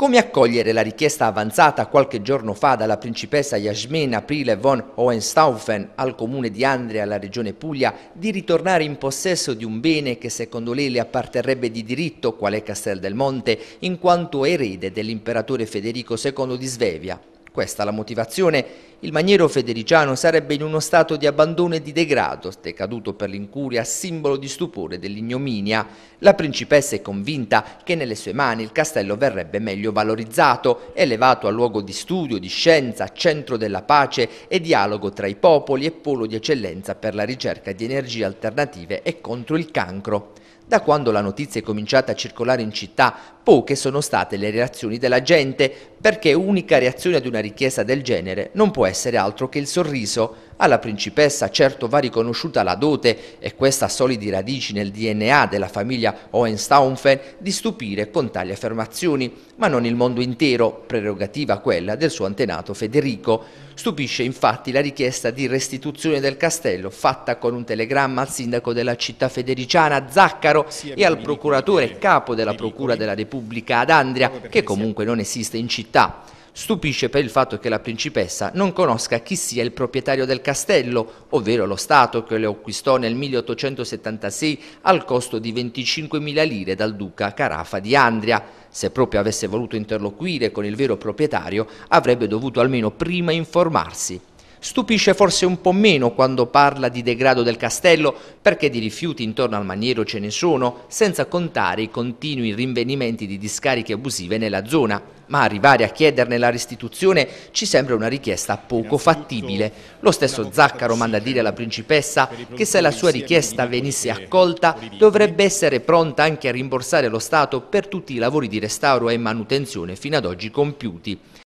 Come accogliere la richiesta avanzata qualche giorno fa dalla principessa Yasmin Aprile von Hohenstaufen al comune di Andria, alla regione Puglia, di ritornare in possesso di un bene che secondo lei le apparterrebbe di diritto, quale Castel del Monte, in quanto erede dell'imperatore Federico II di Svevia? Questa la motivazione. Il maniero federiciano sarebbe in uno stato di abbandono e di degrado, decaduto per l'incuria, simbolo di stupore dell'ignominia. La principessa è convinta che nelle sue mani il castello verrebbe meglio valorizzato, elevato a luogo di studio, di scienza, centro della pace e dialogo tra i popoli e polo di eccellenza per la ricerca di energie alternative e contro il cancro. Da quando la notizia è cominciata a circolare in città, poche sono state le reazioni della gente, perché unica reazione ad una richiesta del genere non può essere altro che il sorriso. Alla principessa certo va riconosciuta la dote e questa solidi radici nel DNA della famiglia Hohenstaufen di stupire con tali affermazioni, ma non il mondo intero, prerogativa quella del suo antenato Federico. Stupisce infatti la richiesta di restituzione del castello fatta con un telegramma al sindaco della città federiciana Zaccaro e al procuratore capo della Procura della Repubblica ad Andria, che comunque non esiste in città. Stupisce per il fatto che la principessa non conosca chi sia il proprietario del castello, ovvero lo Stato che lo acquistò nel 1876 al costo di 25.000 lire dal duca Carafa di Andria. Se proprio avesse voluto interloquire con il vero proprietario, avrebbe dovuto almeno prima informarsi. Stupisce forse un po' meno quando parla di degrado del castello, perché di rifiuti intorno al maniero ce ne sono, senza contare i continui rinvenimenti di discariche abusive nella zona. Ma arrivare a chiederne la restituzione ci sembra una richiesta poco fattibile. Lo stesso Zaccaro manda a dire alla principessa che se la sua richiesta venisse accolta dovrebbe essere pronta anche a rimborsare lo Stato per tutti i lavori di restauro e manutenzione fino ad oggi compiuti.